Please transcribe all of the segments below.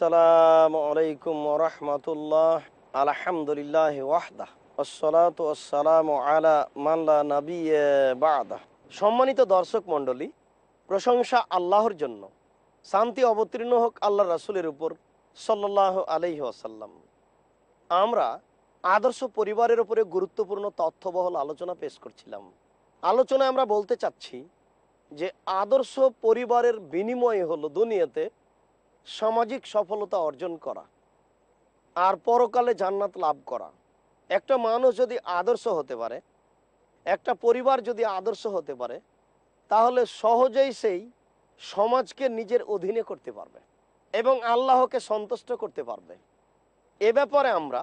সম্মানিত দর্শক মণ্ডলী প্রশংসা আল্লাহর জন্য শান্তি অবতীর্ণ হোক আল্লাহ রাসুলের উপর সাল্লাহ আলহি আসাল্লাম আমরা আদর্শ পরিবারের উপরে গুরুত্বপূর্ণ তথ্যবহল আলোচনা পেশ করছিলাম আলোচনায় আমরা বলতে চাচ্ছি যে আদর্শ পরিবারের বিনিময় হলো দুনিয়াতে সামাজিক সফলতা অর্জন করা আর পরকালে জান্নাত লাভ করা একটা মানুষ যদি আদর্শ হতে পারে একটা পরিবার যদি আদর্শ হতে পারে তাহলে সহজেই সেই সমাজকে নিজের অধীনে করতে পারবে এবং আল্লাহকে সন্তুষ্ট করতে পারবে এ ব্যাপারে আমরা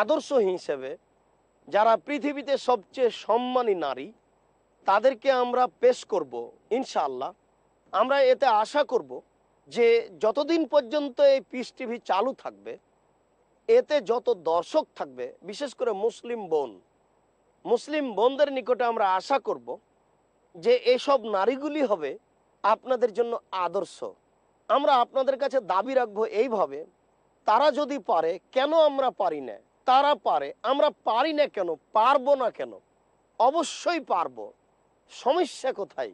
আদর্শ হিসেবে যারা পৃথিবীতে সবচেয়ে সম্মানী নারী তাদেরকে আমরা পেশ করব ইনশাআল্লাহ আমরা এতে আশা করব যে যতদিন পর্যন্ত এই পিস টিভি চালু থাকবে এতে যত দর্শক থাকবে বিশেষ করে মুসলিম বোন মুসলিম বোনদের নিকটে আমরা আশা করব যে এসব নারীগুলি হবে আপনাদের জন্য আদর্শ আমরা আপনাদের কাছে দাবি রাখবো এইভাবে তারা যদি পারে কেন আমরা পারি না তারা পারে আমরা পারি না কেন পারবো না কেন অবশ্যই পারবো সমস্যা কোথায়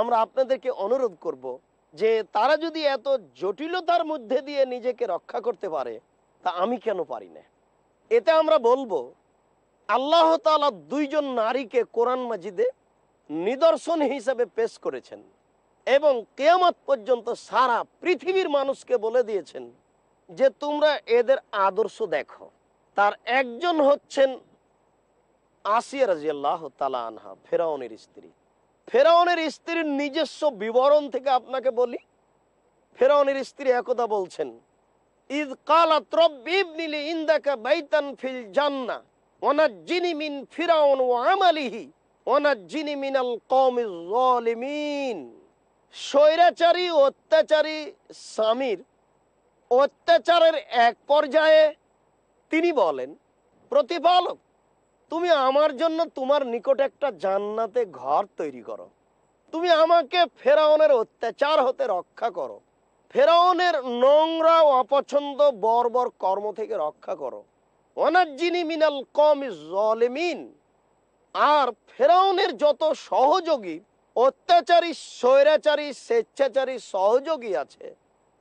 আমরা আপনাদেরকে অনুরোধ করব যে তারা যদি এত জটিলতার মধ্যে দিয়ে নিজেকে রক্ষা করতে পারে তা আমি কেন পারি না এতে আমরা বলবো আল্লাহ তালা দুইজন নারীকে কোরআন মাজিদে নিদর্শন হিসেবে পেশ করেছেন এবং কেয়ামত পর্যন্ত সারা পৃথিবীর মানুষকে বলে দিয়েছেন যে তোমরা এদের আদর্শ দেখো তার একজন হচ্ছেন আসিয়া রাজিয়াল্লাহ তালা আনহা ফেরাউনের স্ত্রী ফেরাউনের স্ত্রীর নিজস্ব বিবরণ থেকে আপনাকে বলি ফেরাউনের স্ত্রী একদা বলছেন ইদ কালাত রব্বিব নিলি ইন্দাকা বাইতান ফিল জাননা জান্না জিনি মিন ফিরাউন ওয়া আমালিহি জিনি মিনাল কওমিজ জালিমিন স্বৈরাচারী অত্যাচারী স্বামীর অত্যাচারের এক পর্যায়ে তিনি বলেন প্রতিপালক তুমি আমার জন্য তোমার নিকট একটা জান্নাতে ঘর তৈরি করো তুমি আমাকে ফেরাউনের অত্যাচার হতে রক্ষা করো ফেরাউনের নোংরা অপছন্দ বর্বর কর্ম থেকে রক্ষা করো অনাজিনী মিনাল কম জলেমিন আর ফেরাউনের যত সহযোগী অত্যাচারী স্বৈরাচারী স্বেচ্ছাচারী সহযোগী আছে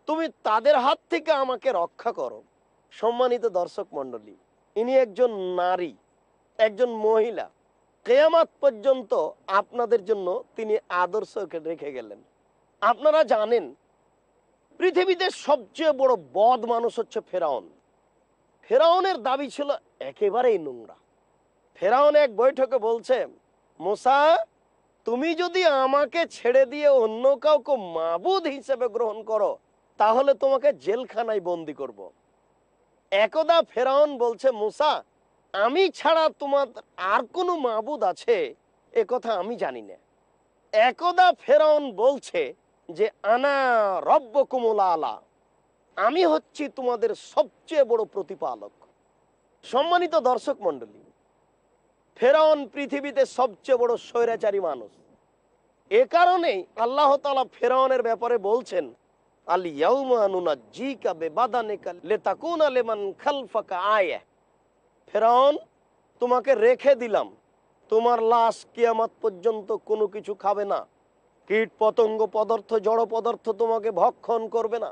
তুমি তাদের হাত থেকে আমাকে রক্ষা করো সম্মানিত দর্শক মন্ডলী ইনি একজন নারী একজন মহিলা কেয়ামাত পর্যন্ত আপনাদের জন্য তিনি আদর্শ রেখে গেলেন আপনারা জানেন পৃথিবীতে সবচেয়ে বড় বদ মানুষ হচ্ছে ফেরাউন ফেরাউনের দাবি ছিল একেবারেই নোংরা ফেরাউন এক বৈঠকে বলছে মোসা তুমি যদি আমাকে ছেড়ে দিয়ে অন্য কাউকে মাবুদ হিসেবে গ্রহণ করো তাহলে তোমাকে জেলখানায় বন্দি করব। একদা ফেরাউন বলছে মোসা আমি ছাড়া তোমার আর কোনো মাবুদ আছে এ কথা আমি জানি না একদা ফেরন বলছে যে আনা রব্য কুমলা আমি হচ্ছি তোমাদের সবচেয়ে বড় প্রতিপালক সম্মানিত দর্শক মন্ডলী ফেরাউন পৃথিবীতে সবচেয়ে বড় স্বৈরাচারী মানুষ এ কারণেই আল্লাহ তালা ফেরাউনের ব্যাপারে বলছেন আলিয়াউমানুনা জি কাবে বাদানে কালে তাকুন আলেমান খালফাকা আয়া ফেরাউন তোমাকে রেখে দিলাম তোমার লাশ কিয়ামাত পর্যন্ত কোনো কিছু খাবে না কীট পতঙ্গ পদার্থ জড় পদার্থ তোমাকে ভক্ষণ করবে না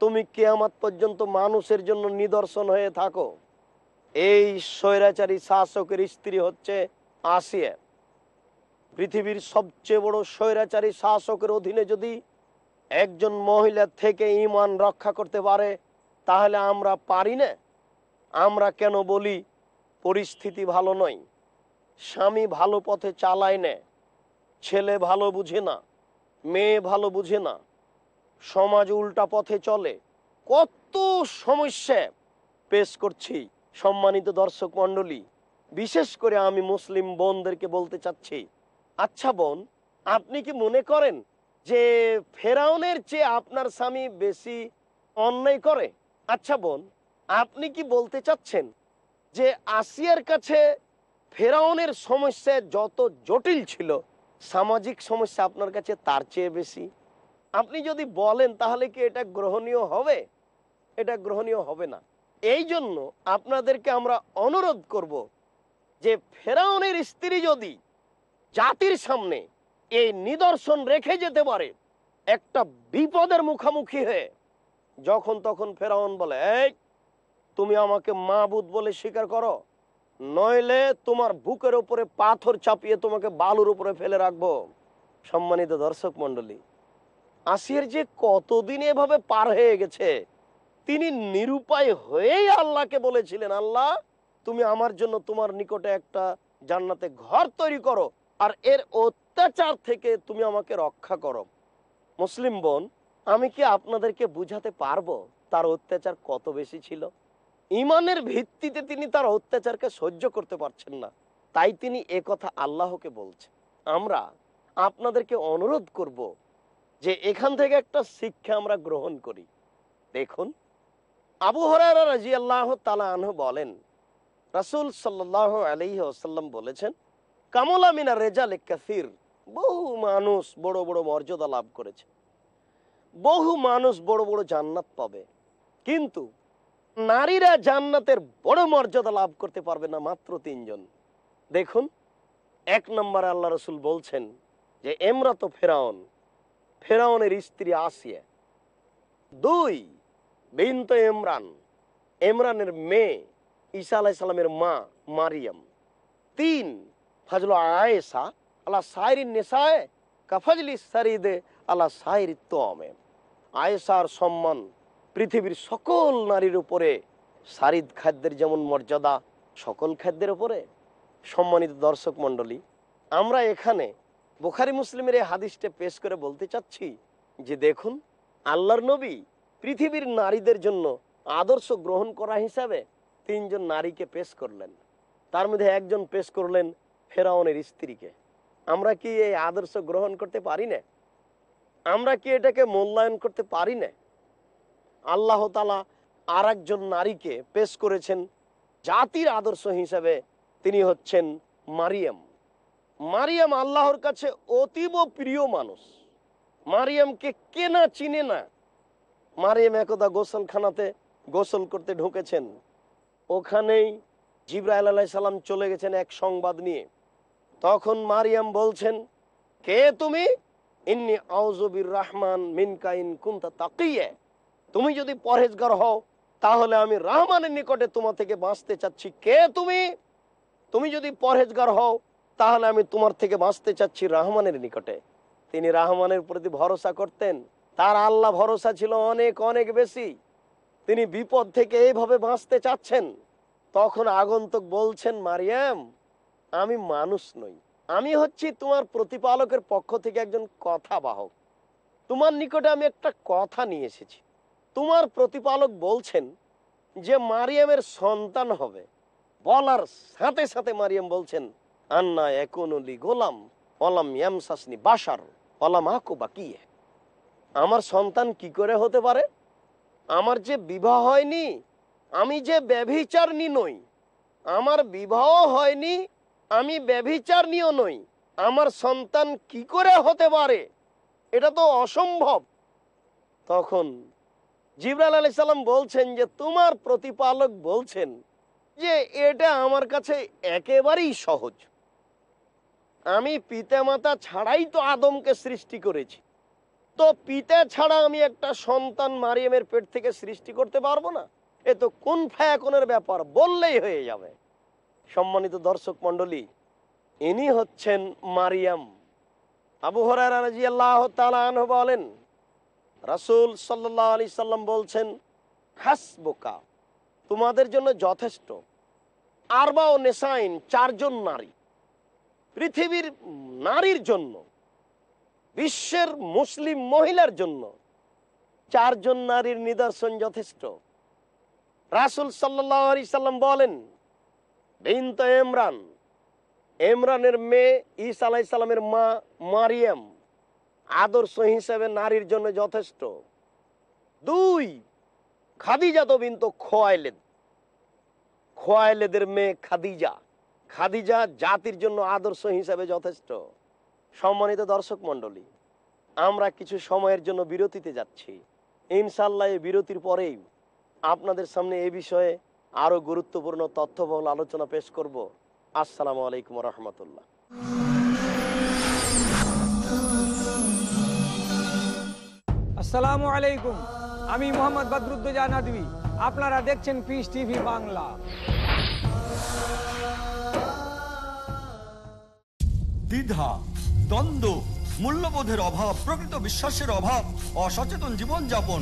তুমি কেয়ামাত পর্যন্ত মানুষের জন্য নিদর্শন হয়ে থাকো এই স্বৈরাচারী শাসকের স্ত্রী হচ্ছে আসিয়া পৃথিবীর সবচেয়ে বড় স্বৈরাচারী শাসকের অধীনে যদি একজন মহিলা থেকে ইমান রক্ষা করতে পারে তাহলে আমরা পারি না আমরা কেন বলি পরিস্থিতি ভালো নয় স্বামী ভালো পথে চালায় না ছেলে ভালো বুঝে না মেয়ে ভালো বুঝে না সমাজ উল্টা পথে চলে কত সমস্যা পেশ করছি সম্মানিত দর্শক মণ্ডলী বিশেষ করে আমি মুসলিম বোনদেরকে বলতে চাচ্ছি আচ্ছা বোন আপনি কি মনে করেন যে ফেরাউনের চেয়ে আপনার স্বামী বেশি অন্যায় করে আচ্ছা বোন আপনি কি বলতে চাচ্ছেন যে আসিয়ার কাছে ফেরাউনের সমস্যা যত জটিল ছিল সামাজিক সমস্যা আপনার কাছে তার চেয়ে বেশি আপনি যদি বলেন তাহলে কি এটা গ্রহণীয় হবে এটা গ্রহণীয় হবে না এই জন্য আপনাদেরকে আমরা অনুরোধ করব যে ফেরাউনের স্ত্রী যদি জাতির সামনে এই নিদর্শন রেখে যেতে পারে একটা বিপদের মুখামুখি হয়ে যখন তখন ফেরাউন বলে তুমি আমাকে মাহবুদ বলে স্বীকার করো নইলে তোমার বুকের উপরে পাথর চাপিয়ে তোমাকে বালুর উপরে ফেলে রাখবো সম্মানিত দর্শক মন্ডলী আসিয়ার যে কতদিন এভাবে পার হয়ে গেছে তিনি নিরুপায় হয়েই আল্লাহকে বলেছিলেন আল্লাহ তুমি আমার জন্য তোমার নিকটে একটা জান্নাতে ঘর তৈরি করো আর এর অত্যাচার থেকে তুমি আমাকে রক্ষা করো মুসলিম বোন আমি কি আপনাদেরকে বুঝাতে পারবো তার অত্যাচার কত বেশি ছিল ইমানের ভিত্তিতে তিনি তার অত্যাচারকে সহ্য করতে পারছেন না তাই তিনি এ কথা আল্লাহকে বলছেন আমরা আপনাদেরকে অনুরোধ করব যে এখান থেকে একটা শিক্ষা আমরা গ্রহণ করি দেখুন আবু হরারা আল্লাহ তালা বলেন রাসুল সাল্লাহ আলহি বলেছেন কামলা মিনা রেজাল কাসির বহু মানুষ বড় বড় মর্যাদা লাভ করেছে বহু মানুষ বড় বড় জান্নাত পাবে কিন্তু নারীরা জান্নাতের বড় মর্যাদা লাভ করতে পারবে না মাত্র তিনজন দেখুন এক নম্বরে আল্লাহ রসুল বলছেন যে এমরা তো ফেরাউন ফেরাউনের স্ত্রী আসিয়া দুই বিন্ত এমরান এমরানের মেয়ে ঈসা আলাইসাল্লামের মা মারিয়াম তিন ফাজল আয়েসা আল্লাহ সাইরি নেশায় কাফাজলি সারিদে আল্লাহ সাইরি তো আয়েসার সম্মান পৃথিবীর সকল নারীর উপরে সারিদ খাদ্যের যেমন মর্যাদা সকল খাদ্যের উপরে সম্মানিত দর্শক মণ্ডলী আমরা এখানে বোখারি মুসলিমের এই হাদিসটা পেশ করে বলতে চাচ্ছি যে দেখুন আল্লাহর নবী পৃথিবীর নারীদের জন্য আদর্শ গ্রহণ করা হিসাবে তিনজন নারীকে পেশ করলেন তার মধ্যে একজন পেশ করলেন ফেরাউনের স্ত্রীকে আমরা কি এই আদর্শ গ্রহণ করতে পারি না আমরা কি এটাকে মূল্যায়ন করতে পারি না আল্লাহ তালা আর একজন নারীকে পেশ করেছেন জাতির আদর্শ হিসেবে তিনি হচ্ছেন মারিয়াম মারিয়াম আল্লাহর কাছে অতীব প্রিয় মানুষ মারিয়ামকে কে না চিনে না মারিয়াম একদা গোসলখানাতে গোসল করতে ঢুকেছেন ওখানেই জিব্রাহ আল্লাহ সালাম চলে গেছেন এক সংবাদ নিয়ে তখন মারিয়াম বলছেন কে তুমি ইন্নি আউজবির রহমান মিনকাইন কুন্তা তাকিয়ে তুমি যদি পরহেজগার হও তাহলে আমি রহমানের নিকটে তোমার থেকে বাঁচতে চাচ্ছি কে তুমি তুমি যদি পরহেজগার হও তাহলে আমি তোমার থেকে বাঁচতে চাচ্ছি রহমানের নিকটে তিনি রহমানের প্রতি ভরসা করতেন তার আল্লাহ ভরসা ছিল অনেক অনেক বেশি তিনি বিপদ থেকে এইভাবে বাঁচতে চাচ্ছেন তখন আগন্তক বলছেন মারিয়াম আমি মানুষ নই আমি হচ্ছি তোমার প্রতিপালকের পক্ষ থেকে একজন কথা বাহক তোমার নিকটে আমি একটা কথা নিয়ে এসেছি তোমার প্রতিপালক বলছেন যে মারিয়ামের সন্তান হবে বলার সাথে সাথে মারিয়াম বলছেন আন্না একুনলি গোলাম অলাম ইয়ামসাসনি বাসার অলাম আকো বা কি আমার সন্তান কি করে হতে পারে আমার যে বিবাহ হয়নি আমি যে ব্যভিচারনি নই আমার বিবাহ হয়নি আমি ব্যভিচারনিও নই আমার সন্তান কি করে হতে পারে এটা তো অসম্ভব তখন জিবরাল আলি সাল্লাম বলছেন যে তোমার প্রতিপালক বলছেন যে এটা আমার কাছে একেবারেই সহজ আমি পিতামাতা ছাড়াই তো আদমকে সৃষ্টি করেছি তো পিতা ছাড়া আমি একটা সন্তান মারিয়ামের পেট থেকে সৃষ্টি করতে পারবো না এ তো কোন ফায়াকোনের ব্যাপার বললেই হয়ে যাবে সম্মানিত দর্শক মন্ডলী ইনি হচ্ছেন মারিয়াম আবু হরার আল্লাহ তালা বলেন রাসুল সাল্লাহ আলি সাল্লাম বলছেন বোকা তোমাদের জন্য যথেষ্ট আরবা ও নেশাইন চারজন নারী পৃথিবীর নারীর জন্য বিশ্বের মুসলিম মহিলার জন্য চারজন নারীর নিদর্শন যথেষ্ট রাসুল সাল্লাহ আলি সাল্লাম বলেন বিন্ত এমরান এমরানের মেয়ে ইসা আলাইসাল্লামের মা মারিয়াম আদর্শ হিসেবে নারীর জন্য যথেষ্ট দুই খাদিজা তো বিন্তু খোয়াইলেদ খোয়াইলেদের মেয়ে খাদিজা খাদিজা জাতির জন্য আদর্শ হিসাবে যথেষ্ট সম্মানিত দর্শক মন্ডলী আমরা কিছু সময়ের জন্য বিরতিতে যাচ্ছি ইনশাল্লাহ এই বিরতির পরেই আপনাদের সামনে এ বিষয়ে আরো গুরুত্বপূর্ণ তথ্যবহল আলোচনা পেশ করব আসসালামু আলাইকুম রহমতুল্লাহ আসসালামু আলাইকুম আমি মোহাম্মদ বদরুদ্দোজা নাদবি আপনারা দেখছেন পিস টিভি বাংলা দ্বিধা দ্বন্দ্ব মূল্যবোধের অভাব প্রকৃত বিশ্বাসের অভাব অসচেতন জীবনযাপন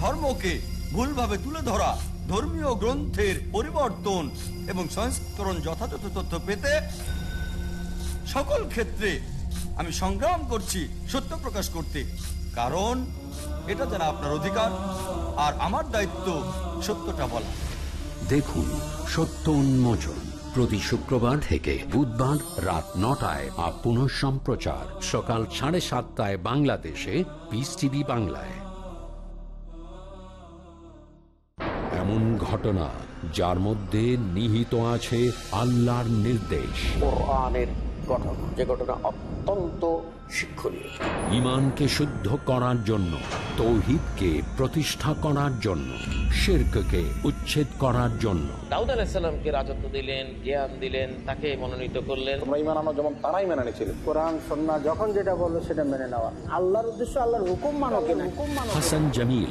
ধর্মকে ভুলভাবে তুলে ধরা ধর্মীয় গ্রন্থের পরিবর্তন এবং সংস্করণ যথাযথ তথ্য পেতে সকল ক্ষেত্রে আমি সংগ্রাম করছি সত্য প্রকাশ করতে কারণ এটা জানা আপনার অধিকার আর আমার দায়িত্ব সত্যটা বলা দেখুন সত্য উন্মোচন প্রতি শুক্রবার থেকে বুধবার রাত নটায় আর পুনঃ সম্প্রচার সকাল সাড়ে সাতটায় বাংলাদেশে পিস টিভি বাংলায় এমন ঘটনা যার মধ্যে নিহিত আছে আল্লাহর নির্দেশ ঘটনা যে ঘটনা অত্যন্ত শিক্ষণীয় ইমানকে শুদ্ধ করার জন্য তৌহিদকে প্রতিষ্ঠা করার জন্য শিরককে উচ্ছেদ করার জন্য দাউদ আলাহিসাল্লামকে রাজত্ব দিলেন জ্ঞান দিলেন তাকে মনোনীত করলেন তোমরা ইমান আমার যেমন তারাই মেনে নিয়েছিল কোরআন সন্না যখন যেটা বললো সেটা মেনে নেওয়া আল্লাহর উদ্দেশ্য আল্লাহর হুকুম মানো কিনা হাসান জামিল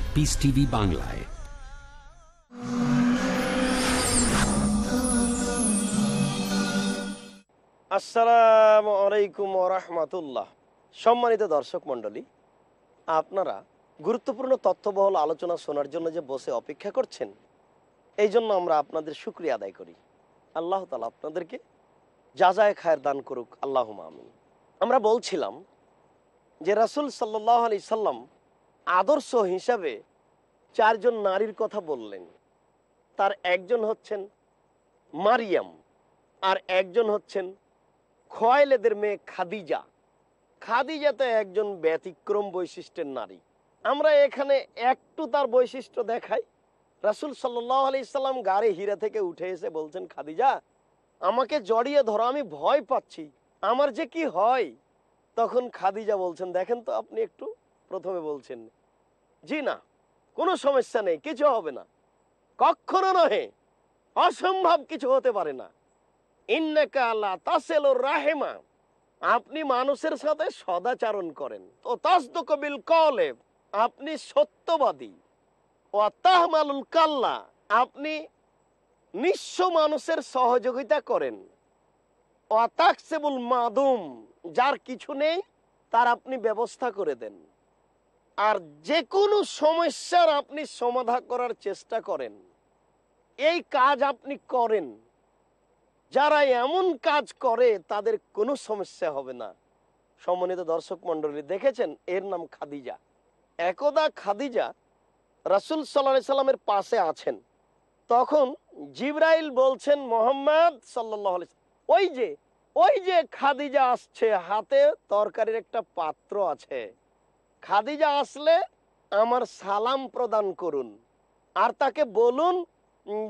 পিস টিভি বাংলায় আসসালাম আলাইকুম রহমতুল্লাহ সম্মানিত দর্শক মন্ডলী আপনারা গুরুত্বপূর্ণ তথ্যবহল আলোচনা শোনার জন্য যে বসে অপেক্ষা করছেন এই জন্য আমরা আপনাদের সুক্রিয়া আদায় করি আল্লাহ তালা আপনাদেরকে যা যায় খায়ের দান করুক আল্লাহ মামিন আমরা বলছিলাম যে রাসুল সাল্লাহ আলি সাল্লাম আদর্শ হিসাবে চারজন নারীর কথা বললেন তার একজন হচ্ছেন মারিয়াম আর একজন হচ্ছেন খয়েলেদের মেয়ে খাদিজা খাদিজা তো একজন ব্যতিক্রম বৈশিষ্ট্যের নারী আমরা এখানে একটু তার বৈশিষ্ট্য দেখাই রাসুল সাল্লাহ আলি ইসলাম গাড়ি হীরা থেকে উঠে এসে বলছেন খাদিজা আমাকে জড়িয়ে ধরো আমি ভয় পাচ্ছি আমার যে কি হয় তখন খাদিজা বলছেন দেখেন তো আপনি একটু প্রথমে বলছেন জি না কোনো সমস্যা নেই কিছু হবে না কখনো নহে অসম্ভব কিছু হতে পারে না রাহেমা আপনি মানুষের সাথে সদাচারণ করেন ও তাসদকবিল কলে আপনি সত্যবাদী ও তাহমালুল কাল্লা আপনি নিঃস মানুষের সহযোগিতা করেন ও তাকসেবুল মাদুম যার কিছু নেই তার আপনি ব্যবস্থা করে দেন আর যে কোনো সমস্যার আপনি সমাধা করার চেষ্টা করেন এই কাজ আপনি করেন যারা এমন কাজ করে তাদের কোনো সমস্যা হবে না সমন্বিত দর্শক মন্ডলী দেখেছেন এর নাম খাদিজা একদা খাদিজা রাসুল সাল্লা সাল্লামের পাশে আছেন তখন জিব্রাইল বলছেন মোহাম্মদ সাল্লাহ ওই যে ওই যে খাদিজা আসছে হাতে তরকারির একটা পাত্র আছে খাদিজা আসলে আমার সালাম প্রদান করুন আর তাকে বলুন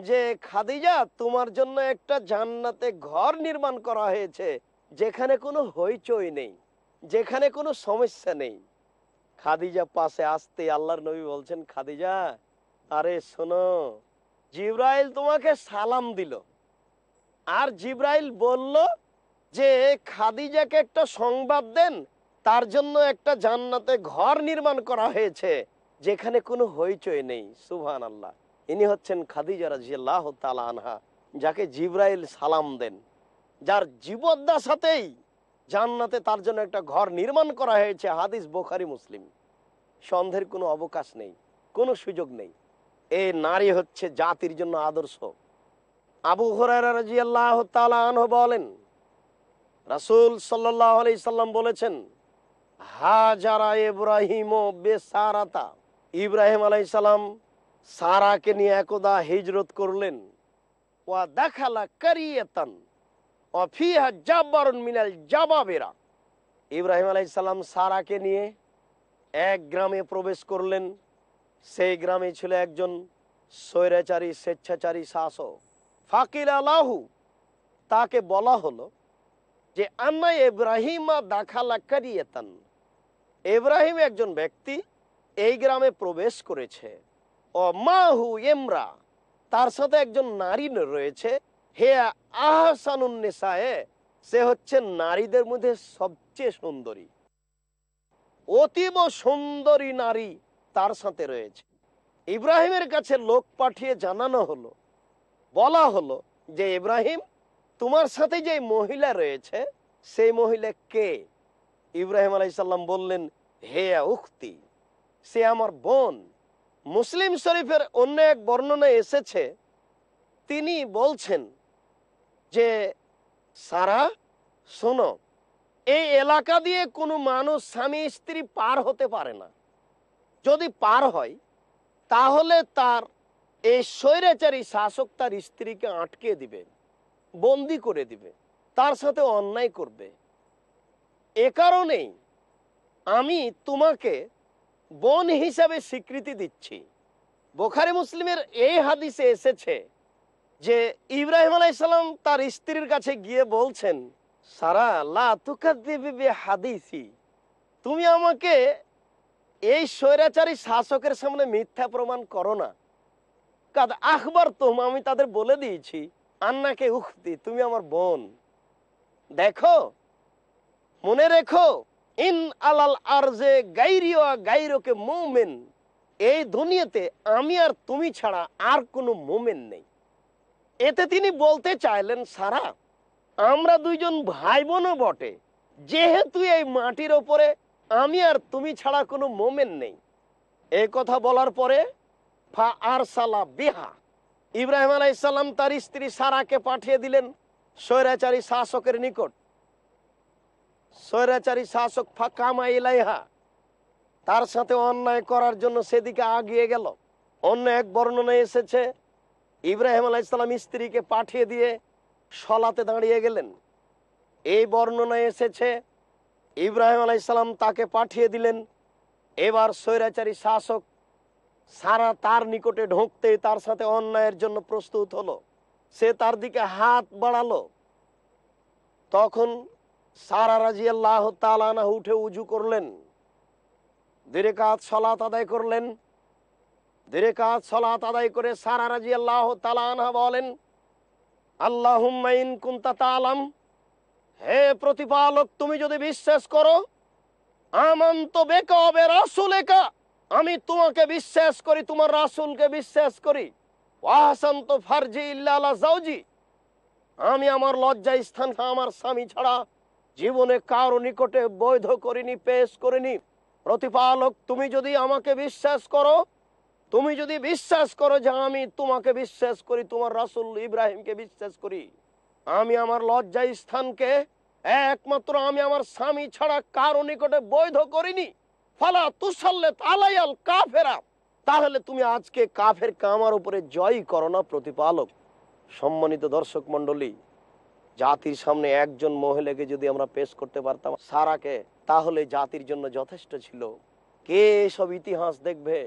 যে খাদিজা তোমার জন্য একটা জান্নাতে ঘর নির্মাণ করা হয়েছে যেখানে কোনো হইচই নেই যেখানে কোনো সমস্যা নেই খাদিজা পাশে আসতে আল্লাহর নবী বলছেন খাদিজা আরে শোনো জিব্রাইল তোমাকে সালাম দিল আর জিব্রাইল বলল যে খাদিজাকে একটা সংবাদ দেন তার জন্য একটা জান্নাতে ঘর নির্মাণ করা হয়েছে যেখানে কোনো হইচই নেই সুহান আল্লাহ ইনি হচ্ছেন খাদিজা রাজিয়াল্লাহ তালা আনহা যাকে জিব্রাইল সালাম দেন যার জীবদ্দার সাথেই জান্নাতে তার জন্য একটা ঘর নির্মাণ করা হয়েছে হাদিস বোখারি মুসলিম সন্দেহের কোনো অবকাশ নেই কোনো সুযোগ নেই এ নারী হচ্ছে জাতির জন্য আদর্শ আবু হরাইরাজিয়াল্লাহ তালা আনহ বলেন রাসুল সাল্লাহ আলি সাল্লাম বলেছেন হাজারা ইব্রাহিম বেসারাতা ইব্রাহিম আলাই সারাকে নিয়ে একদা হিজরত করলেন ও দেখালা কারিয়েতান অফিহা জাব্বারুন মিনাল জাবাবেরা ইব্রাহিম আলাই সারাকে নিয়ে এক গ্রামে প্রবেশ করলেন সেই গ্রামে ছিল একজন স্বৈরাচারী স্বেচ্ছাচারী শাসক ফাকিল আলাহু তাকে বলা হলো যে আন্না ইব্রাহিমা দাখালা কারিয়েতান এব্রাহিম একজন ব্যক্তি এই গ্রামে প্রবেশ করেছে ও মাহু এমরা তার সাথে একজন নারী রয়েছে হে আহসানুন্নেসায়ে সে হচ্ছে নারীদের মধ্যে সবচেয়ে সুন্দরী অতীব সুন্দরী নারী তার সাথে রয়েছে ইব্রাহিমের কাছে লোক পাঠিয়ে জানানো হলো বলা হলো যে ইব্রাহিম তোমার সাথে যে মহিলা রয়েছে সেই মহিলা কে ইব্রাহিম আলাইসাল্লাম বললেন হে উক্তি সে আমার বোন মুসলিম শরীফের অন্য এক বর্ণনা এসেছে তিনি বলছেন যে সারা শোনো এই এলাকা দিয়ে কোনো মানুষ স্বামী স্ত্রী পার হতে পারে না যদি পার হয় তাহলে তার এই স্বৈরাচারী শাসক তার স্ত্রীকে আটকে দিবে বন্দি করে দিবে তার সাথে অন্যায় করবে এ কারণেই আমি তোমাকে বোন হিসাবে স্বীকৃতি দিচ্ছি বোখারি মুসলিমের এই হাদিসে এসেছে যে ইব্রাহিম আলাইসাল্লাম তার স্ত্রীর কাছে গিয়ে বলছেন সারা লাতুকাদিবি হাদিসি তুমি আমাকে এই স্বৈরাচারী শাসকের সামনে মিথ্যা প্রমাণ করো না কাদ আখবর তোম আমি তাদের বলে দিয়েছি আন্নাকে উখতি তুমি আমার বোন দেখো মনে রেখো ইন আলাল আরজে গাইরিয়া গাইরকে মোমেন এই দুনিয়াতে আমি আর তুমি ছাড়া আর কোনো মোমেন নেই এতে তিনি বলতে চাইলেন সারা আমরা দুইজন ভাই বোনও বটে যেহেতু এই মাটির ওপরে আমি আর তুমি ছাড়া কোনো মোমেন নেই এ কথা বলার পরে ফা আর সালা বিহা ইব্রাহিম আলাইসাল্লাম তার স্ত্রী সারাকে পাঠিয়ে দিলেন স্বৈরাচারী শাসকের নিকট স্বৈরাচারী শাসক ফাঁকামা তার সাথে অন্যায় করার জন্য সেদিকে আগিয়ে গেল অন্য এক বর্ণনায় এসেছে ইব্রাহিম আলাহ ইসলাম স্ত্রীকে পাঠিয়ে দিয়ে সলাতে দাঁড়িয়ে গেলেন এই বর্ণনায় এসেছে ইব্রাহিম আলাহ ইসলাম তাকে পাঠিয়ে দিলেন এবার স্বৈরাচারী শাসক সারা তার নিকটে ঢুকতে তার সাথে অন্যায়ের জন্য প্রস্তুত হলো সে তার দিকে হাত বাড়ালো তখন সারা রাজি আল্লাহ তালানা উঠে উজু করলেন দেরে কাজ সলাৎ আদায় করলেন দেরে কাজ সলাৎ আদায় করে সারা রাজি আল্লাহ তালানা বলেন আল্লাহ কুন্তা তালাম হে প্রতিপালক তুমি যদি বিশ্বাস করো আমন্ত বেকবে রাসুল একা আমি তোমাকে বিশ্বাস করি তোমার রাসুলকে বিশ্বাস করি ওয়াহসান্ত ফার্জি ইল্লা আমি আমার লজ্জা স্থান আমার স্বামী ছাড়া জীবনে কারো নিকটে বৈধ করিনি পেশ করিনি প্রতিপালক তুমি যদি আমাকে বিশ্বাস করো তুমি যদি বিশ্বাস করো যে আমি তোমাকে বিশ্বাস করি তোমার রাসুল ইব্রাহিমকে বিশ্বাস করি আমি আমার লজ্জা স্থানকে একমাত্র আমি আমার স্বামী ছাড়া কারো নিকটে বৈধ করিনি ফালা তুসাল্লে আলাইয়াল কাফেরা তাহলে তুমি আজকে কাফের কামার উপরে জয় করো না প্রতিপালক সম্মানিত দর্শক মন্ডলী জাতির সামনে একজন মহিলাকে যদি আমরা পেশ করতে পারতাম সারাকে তাহলে জাতির জন্য যথেষ্ট ছিল কে সব ইতিহাস দেখবে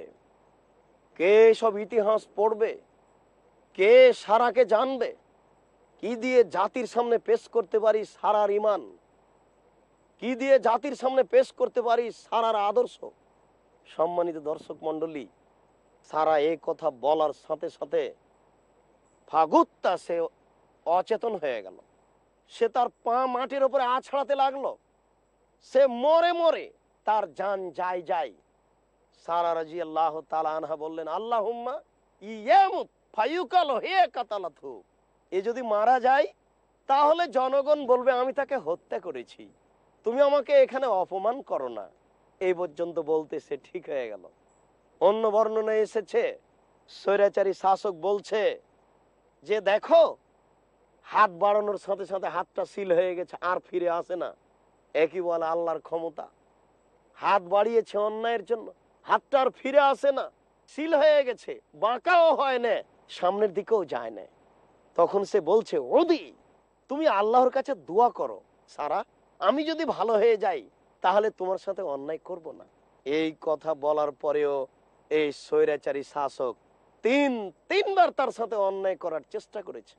কে সব ইতিহাস পড়বে কে সারাকে জানবে কি দিয়ে জাতির সামনে পেশ করতে পারি সারার ইমান কি দিয়ে জাতির সামনে পেশ করতে পারি সারার আদর্শ সম্মানিত দর্শক মন্ডলী সারা এ কথা বলার সাথে সাথে ফাগুত্তা সে অচেতন হয়ে গেল সে তার পা মাটির উপরে আছড়াতে লাগলো সে মরে মরে তার যান যাই যাই সারা রাজি আল্লাহ আনহা বললেন আল্লাহ হে এ যদি মারা যায় তাহলে জনগণ বলবে আমি তাকে হত্যা করেছি তুমি আমাকে এখানে অপমান করো না এই পর্যন্ত বলতে সে ঠিক হয়ে গেল অন্য বর্ণনা এসেছে স্বৈরাচারী শাসক বলছে যে দেখো হাত বাড়ানোর সাথে সাথে হাতটা সিল হয়ে গেছে আর ফিরে আসে না একই বলে আল্লাহর ক্ষমতা হাত বাড়িয়েছে অন্যায়ের জন্য হাতটা আর ফিরে আসে না সিল হয়ে গেছে বাঁকাও হয় না সামনের দিকেও যায় না তখন সে বলছে ওদি তুমি আল্লাহর কাছে দোয়া করো সারা আমি যদি ভালো হয়ে যাই তাহলে তোমার সাথে অন্যায় করব না এই কথা বলার পরেও এই স্বৈরাচারী শাসক তিন তিনবার তার সাথে অন্যায় করার চেষ্টা করেছে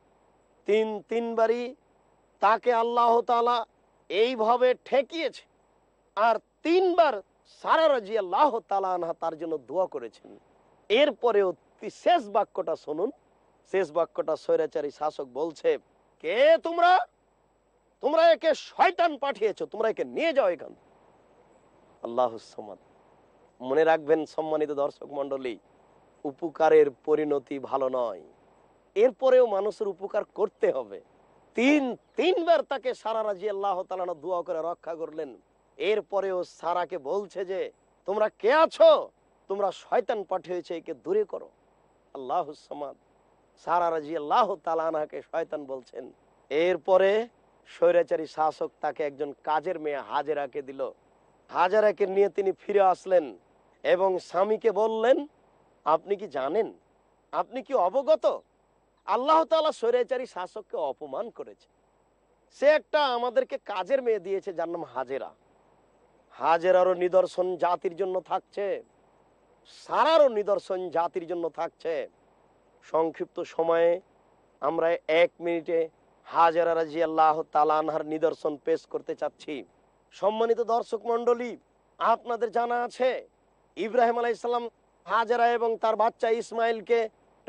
তিন তিনবারই তাকে আল্লাহ তালা এইভাবে ঠেকিয়েছে আর তিনবার সারা রাজি আল্লাহ তালা আনহা তার জন্য দোয়া করেছেন এরপরেও শেষ বাক্যটা শুনুন শেষ বাক্যটা স্বৈরাচারী শাসক বলছে কে তোমরা তোমরা একে শয়তান পাঠিয়েছো তোমরা একে নিয়ে যাও এখান আল্লাহ মনে রাখবেন সম্মানিত দর্শক মন্ডলী উপকারের পরিণতি ভালো নয় এরপরেও মানুষের উপকার করতে হবে তিন তিনবার তাকে সারা রাজি আল্লাহ তালানা দোয়া করে রক্ষা করলেন এরপরেও সারাকে বলছে যে তোমরা কে আছো তোমরা শয়তান পাঠিয়েছে একে দূরে করো আল্লাহ সারা রাজি আল্লাহ তালানাকে শয়তান বলছেন এরপরে স্বৈরাচারী শাসক তাকে একজন কাজের মেয়ে হাজেরাকে দিল হাজারাকে নিয়ে তিনি ফিরে আসলেন এবং স্বামীকে বললেন আপনি কি জানেন আপনি কি অবগত আল্লাহ তালা স্বৈরাচারী শাসককে অপমান করেছে সে একটা আমাদেরকে কাজের মেয়ে দিয়েছে যার নাম হাজেরা হাজেরারও নিদর্শন জাতির জন্য থাকছে সারারও নিদর্শন জাতির জন্য থাকছে সংক্ষিপ্ত সময়ে আমরা এক মিনিটে হাজেরা রাজি আল্লাহ তালানহার নিদর্শন পেশ করতে চাচ্ছি সম্মানিত দর্শক মন্ডলী আপনাদের জানা আছে ইব্রাহিম আলাইসাল্লাম হাজেরা এবং তার বাচ্চা ইসমাইলকে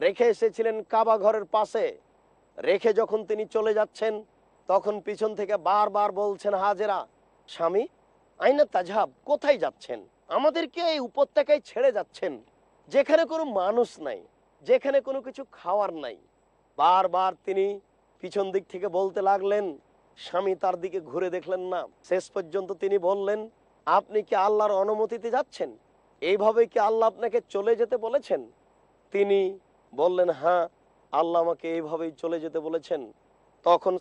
রেখে এসেছিলেন কাবা ঘরের পাশে রেখে যখন তিনি চলে যাচ্ছেন তখন পিছন থেকে বারবার বলছেন হাজেরা স্বামী আইনা তাজহাব কোথায় যাচ্ছেন আমাদেরকে এই উপত্যকায় ছেড়ে যাচ্ছেন যেখানে কোনো মানুষ নাই যেখানে কোনো কিছু খাওয়ার নাই বারবার তিনি পিছন দিক থেকে বলতে লাগলেন স্বামী তার দিকে ঘুরে দেখলেন না শেষ পর্যন্ত তিনি বললেন আপনি কি আল্লাহর অনুমতিতে যাচ্ছেন এইভাবে কি আল্লাহ আপনাকে চলে যেতে বলেছেন তিনি বললেন হ্যাঁ আল্লাহ আমাকে এইভাবেই চলে যেতে বলেছেন তখন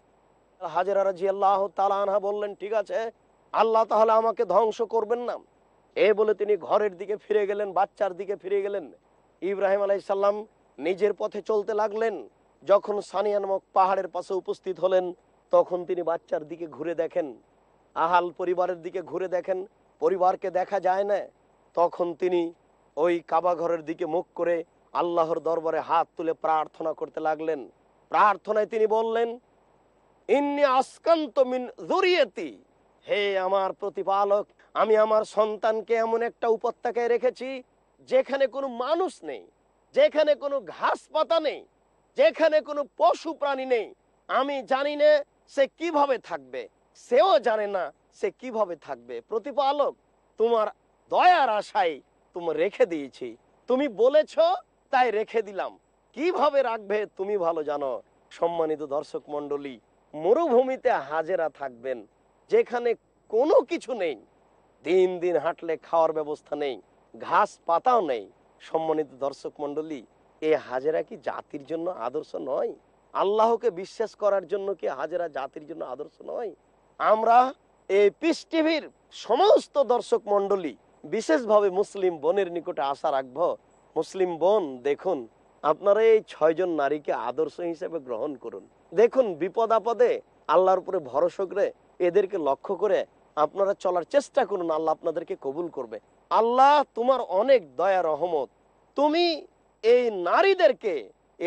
হাজেরা রাজি আল্লাহ তালানহা বললেন ঠিক আছে আল্লাহ তাহলে আমাকে ধ্বংস করবেন না এ বলে তিনি ঘরের দিকে ফিরে গেলেন বাচ্চার দিকে ফিরে গেলেন ইব্রাহিম আলাইসাল্লাম নিজের পথে চলতে লাগলেন যখন সানিয়ানমক পাহাড়ের পাশে উপস্থিত হলেন তখন তিনি বাচ্চার দিকে ঘুরে দেখেন আহাল পরিবারের দিকে ঘুরে দেখেন পরিবারকে দেখা যায় না তখন তিনি ওই কাবা ঘরের দিকে মুখ করে আল্লাহর দরবারে হাত তুলে প্রার্থনা করতে লাগলেন প্রার্থনায় তিনি বললেন ইন্নি আসকান্ত মিন জরিয়েতি হে আমার প্রতিপালক আমি আমার সন্তানকে এমন একটা উপত্যকায় রেখেছি যেখানে কোনো মানুষ নেই যেখানে কোনো ঘাস পাতা নেই যেখানে কোনো পশু প্রাণী নেই আমি জানি না সে কিভাবে থাকবে সেও জানে না সে কিভাবে থাকবে প্রতিপালক তোমার দয়ার আশায় তোমার রেখে দিয়েছি তুমি বলেছো তাই রেখে দিলাম কিভাবে রাখবে তুমি ভালো জানো সম্মানিত দর্শক মন্ডলী মরুভূমিতে হাজেরা থাকবেন যেখানে কোনো কিছু নেই দিন দিন হাঁটলে খাওয়ার ব্যবস্থা নেই ঘাস পাতাও নেই সম্মানিত দর্শক মন্ডলী এ হাজেরা কি জাতির জন্য আদর্শ নয় আল্লাহকে বিশ্বাস করার জন্য কি হাজেরা জাতির জন্য আদর্শ নয় আমরা এই পিস টিভির সমস্ত দর্শক মন্ডলী বিশেষভাবে মুসলিম বোনের নিকটে আশা রাখবো মুসলিম বোন দেখুন আপনারা এই ছয়জন নারীকে আদর্শ হিসেবে গ্রহণ করুন দেখুন বিপদ আপদে আল্লাহর উপরে ভরসা করে এদেরকে লক্ষ্য করে আপনারা চলার চেষ্টা করুন আল্লাহ আপনাদেরকে কবুল করবে আল্লাহ তোমার অনেক দয়া রহমত তুমি এই নারীদেরকে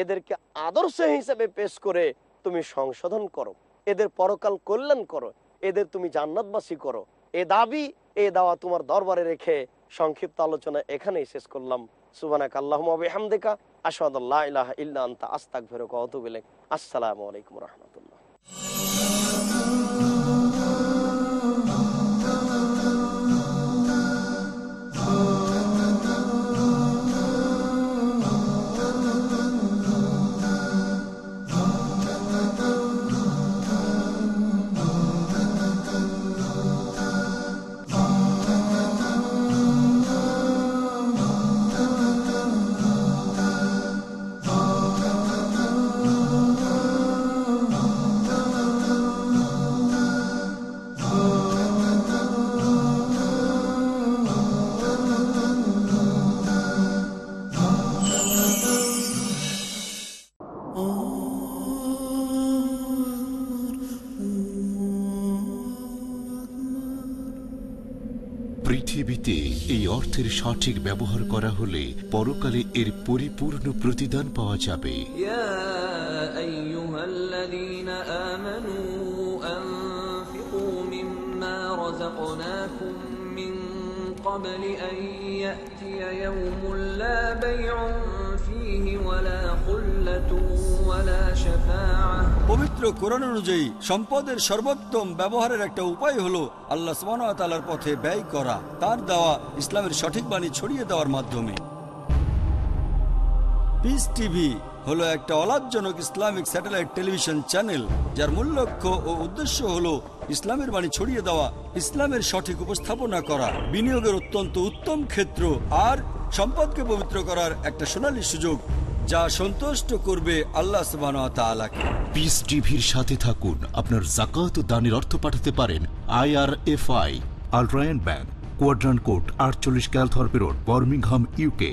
এদেরকে আদর্শ হিসেবে পেশ করে তুমি সংশোধন করো এদের পরকাল কল্যাণ করো এদের তুমি জান্নাতবাসী করো এ দাবি এ দাওয়া তোমার দরবারে রেখে সংক্ষিপ্ত আলোচনা এখানেই শেষ করলাম সুবানাক আসাদ আল্লাহ আস্তাক আসসালামু আলাইকুম রহমতুল্লাহ অর্থের সঠিক ব্যবহার করা হলে পরকালে এর পরিপূর্ণ প্রতিদান পাওয়া যাবে أنفقوا পবিত্র কোরআন অনুযায়ী সম্পদের সর্বোত্তম ব্যবহারের একটা উপায় হলো আল্লাহ সুবাহতালার পথে ব্যয় করা তার দেওয়া ইসলামের সঠিক বাণী ছড়িয়ে দেওয়ার মাধ্যমে পিস টিভি হলো একটা অলাভজনক ইসলামিক স্যাটেলাইট টেলিভিশন চ্যানেল যার মূল লক্ষ্য ও উদ্দেশ্য হলো ইসলামের বাণী ছড়িয়ে দেওয়া ইসলামের সঠিক উপস্থাপনা করা বিনিয়োগের অত্যন্ত উত্তম ক্ষেত্র আর সম্পদকে পবিত্র করার একটা সোনালী সুযোগ যা সন্তুষ্ট করবে আল্লাহ সুবাহকে পিস টিভির সাথে থাকুন আপনার জাকাত দানের অর্থ পাঠাতে পারেন I R F I bank quadrant code আটচল্লিশ ক্যালথরপে রোড বার্মিংহাম ইউকে